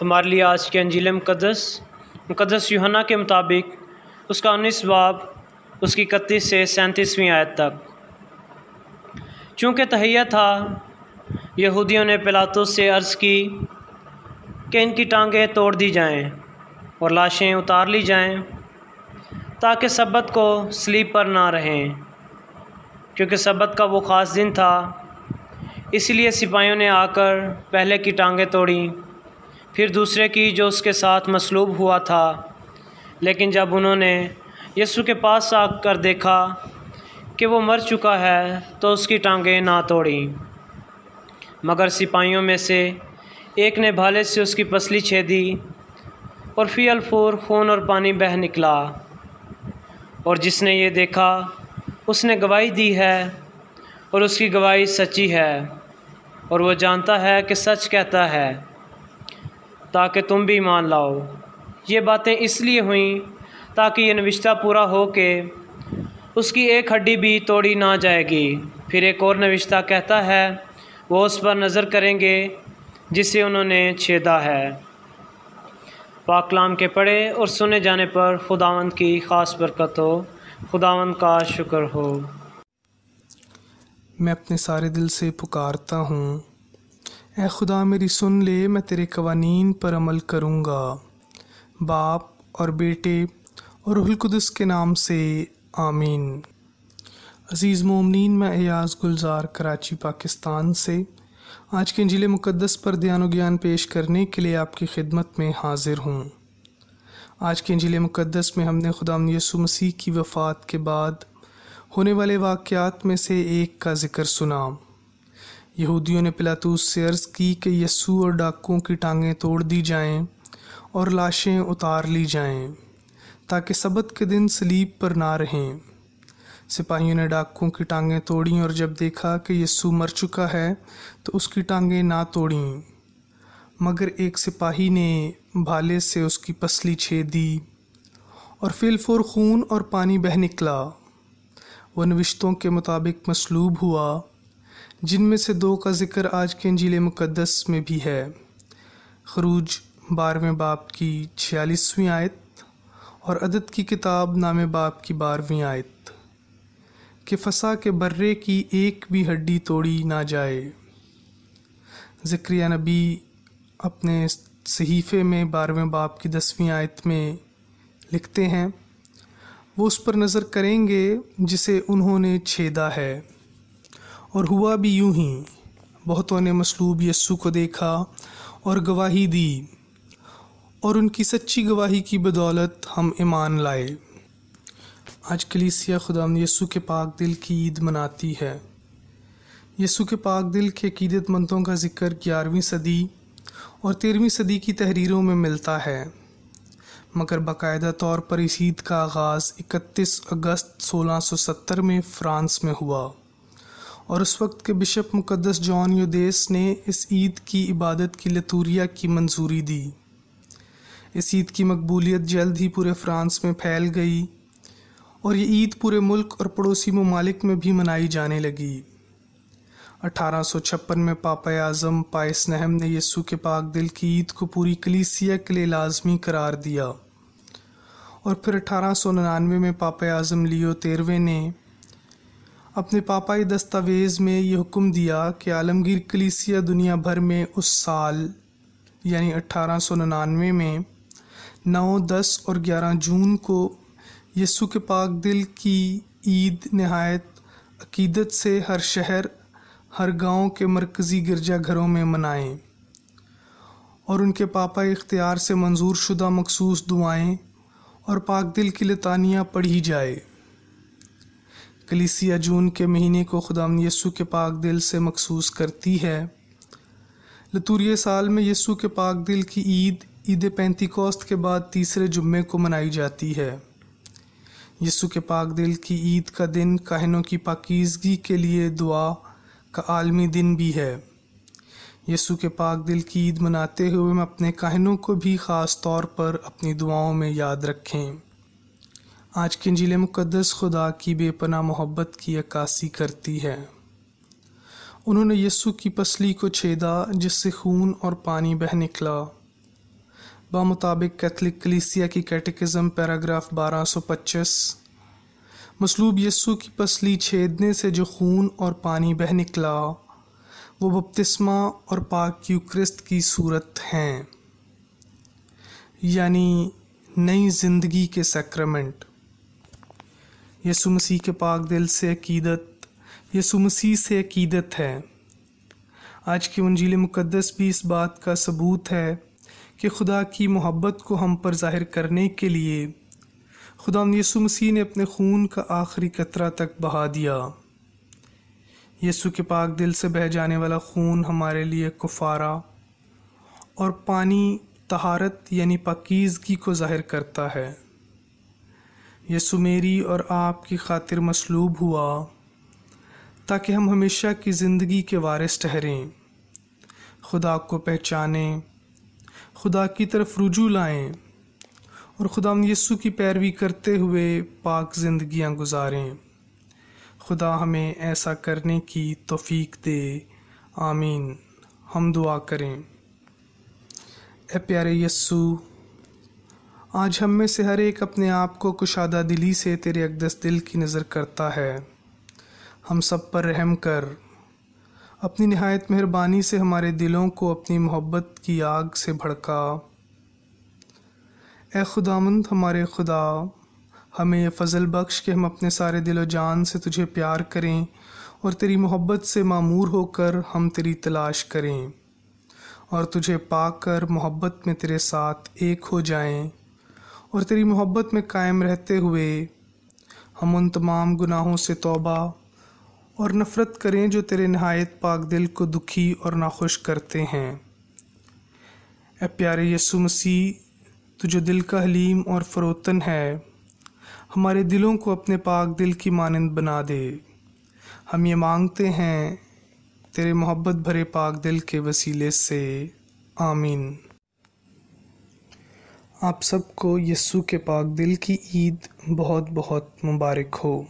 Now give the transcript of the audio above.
हमारे लिए आज के अंजिल मुकदस मुकदस यूहना के मुताबिक उसका उन्नीस बाब उसकी इकतीस से सैंतीसवीं आयत तक चूँकि तहैया था यहूदियों ने पिलातों से अर्ज़ की कि इनकी टांगें तोड़ दी जाएं और लाशें उतार ली जाएं ताकि सबत को स्लीप पर ना रहें क्योंकि सबत का वो ख़ास दिन था इसलिए सिपाहियों ने आकर पहले की टांगें तोड़ी फिर दूसरे की जो उसके साथ मसलूब हुआ था लेकिन जब उन्होंने यसु के पास आकर देखा कि वो मर चुका है तो उसकी टांगें ना तोड़ी मगर सिपाहियों में से एक ने भाले से उसकी पसली छेदी और फी अलफूर खून और पानी बह निकला और जिसने ये देखा उसने गवाही दी है और उसकी गवाही सच्ची है और वो जानता है कि सच कहता है ताकि तुम भी ईमान लाओ ये बातें इसलिए हुई ताकि ये नविश्ता पूरा हो के उसकी एक हड्डी भी तोड़ी ना जाएगी फिर एक और नविश्ता कहता है वो उस पर नज़र करेंगे जिसे उन्होंने छेदा है पाकलाम के पढ़े और सुने जाने पर खुदावंद की ख़ास बरकत हो खुदावंद का शुक्र हो मैं अपने सारे दिल से पुकारता हूँ ए खुदा मेरी सुन ले मैं तेरे कवानीन पर अमल करूँगा बाप और बेटे और हलकुदस के नाम से आमीन अज़ीज़ मोमिन मैं एयाज गुलजार कराची पाकिस्तान से आज के जिले मुकद्दस पर ध्यान ज्ञान पेश करने के लिए आपकी खिदमत में हाजिर हूँ आज के जिले मुकद्दस में हमने खुदा यसु मसीह की वफ़ात के बाद होने वाले वाक़ात में से एक का ज़िक्र सुना यहूदियों ने पिलातूस से अर्ज़ की कि यस्सु और डाकुओं की टांगें तोड़ दी जाएं और लाशें उतार ली जाएं ताकि सबत के दिन सलीब पर ना रहें सिपाहियों ने डाकुओं की टांगें तोड़ी और जब देखा कि यस्सु मर चुका है तो उसकी टांगें ना तोड़ी मगर एक सिपाही ने भाले से उसकी पसली छेद दी और फिलफोर खून और पानी बह निकला वन के मुताबिक मसलूब हुआ जिनमें से दो का ज़िक्र आज के अंजील मुक़दस में भी है खरूज बारहवें बाप की छियालीसवीं आयत और अदद की किताब नाम बाप की बारहवीं आयत के फसा के बर्रे की एक भी हड्डी तोड़ी ना जाए ज़िक्रिया नबी अपने सहीफ़े में बारहवें बाप की दसवीं आयत में लिखते हैं वो उस पर नज़र करेंगे जिसे उन्होंने छेदा है और हुआ भी यूं ही बहुतों ने मसलूब यस्सु को देखा और गवाही दी और उनकी सच्ची गवाही की बदौलत हम ईमान लाए आज कलीसिया खुदाम यस्सु के पाक दिल की ईद मनाती है यस्सु के पाक दिल के अकीदतमंदों का जिक्र ग्यारहवीं सदी और तेरहवीं सदी की तहरीरों में मिलता है मगर बाकायदा तौर पर इस ईद का आगाज़ 31 अगस्त 1670 में फ़्रांस में हुआ और उस वक्त के बिशप मुकदस जॉन यूदेस ने इस ईद की इबादत की लतूरिया की मंजूरी दी इस ईद की मकबूलियत जल्द ही पूरे फ्रांस में फैल गई और ये ईद पूरे मुल्क और पड़ोसी ममालिक में भी मनाई जाने लगी 1856 में पापा आज़म पायस नहम ने यस्सु के पाक दिल की ईद को पूरी कलीसिया के लिए लाजमी करार दिया और फिर अठारह में पापा आज़म लियो तेरहवें ने अपने पापाई दस्तावेज़ में ये हुक्म दिया कि आलमगीर कलीसिया दुनिया भर में उस साल यानी अट्ठारह में नौ दस और ग्यारह जून को यसु के पाक दिल की ईद नहायत अकीदत से हर शहर हर गांव के मरकज़ी गिरजा घरों में मनाएं और उनके पापा इख्तियार से मंजूर शुदा मखसूस दुआएं और पाक दिल की लतानियाँ पढ़ी जाए कलीसिया जून के महीने को खुदाम यसु के पाक दिल से मखसूस करती है लतूरिय साल में यसु के पाक दिल की ईद ईद पैंतीकोस्त के बाद तीसरे जुम्मे को मनाई जाती है यसु के पाक दिल की ईद का दिन कहनों की पाकिजगी के लिए दुआ का आलमी दिन भी है यसु के पाक दिल की ईद मनाते हुए हम अपने कहनों को भी ख़ास तौर पर अपनी दुआओं में याद रखें आज के जिले मुकदस खुदा की बेपना मोहब्बत की अक्सी करती है उन्होंने यस्सु की पसली को छेदा जिससे खून और पानी बह निकला बामुताबिक कैथलिक कलीसिया की कैटेकिज़म पैराग्राफ 1225 मसलूब यस्सु की पसली छेदने से जो खून और पानी बह निकला वो बपतिस्मा और पाक यूक्रिस्त की सूरत हैं यानी नई ज़िंदगी के सैक्रमेंट यसु मसीह के पाक दिल से अकीदत यसु मसीह से अकीदत है आज की मंजिल मुकद्दस भी इस बात का सबूत है कि खुदा की मोहब्बत को हम पर ज़ाहिर करने के लिए खुदा यसु मसीह ने अपने खून का आखिरी कतरा तक बहा दिया यसु के पाक दिल से बह जाने वाला खून हमारे लिए कुफारा और पानी तहारत यानी पकीजगी को ज़ाहिर करता है यसु मेरी और आपकी खातिर मसलूब हुआ ताकि हम हमेशा की ज़िंदगी के वारिस ठहरें खुदा को पहचानें खुदा की तरफ रुजू लाएं और खुदा यसु की पैरवी करते हुए पाक जिंदगियां गुजारें खुदा हमें ऐसा करने की तोफ़ीक दे आमीन हम दुआ करें ए प्यारे यस्सु आज हम में से हर एक अपने आप को कुशादा दिली से तेरे अकदस दिल की नज़र करता है हम सब पर रहम कर अपनी नहायत मेहरबानी से हमारे दिलों को अपनी मोहब्बत की आग से भड़का ए खुदामंद हमारे खुदा हमें यह फजल बख्श कि हम अपने सारे दिलो जान से तुझे प्यार करें और तेरी मोहब्बत से मामूर होकर हम तेरी तलाश करें और तुझे पाकर मोहब्बत में तेरे साथ एक हो जाएं और तेरी मोहब्बत में कायम रहते हुए हम उन तमाम गुनाहों से तौबा और नफ़रत करें जो तेरे नहायत पाक दिल को दुखी और नाखुश करते हैं ए प्यारे यसु मसीह तो जो दिल का हलीम और फ़रोतन है हमारे दिलों को अपने पाक दिल की मानंद बना दे हम ये मांगते हैं तेरे मोहब्बत भरे पाक दिल के वसीले से आमीन आप सबको यस्सु के पाक दिल की ईद बहुत बहुत मुबारक हो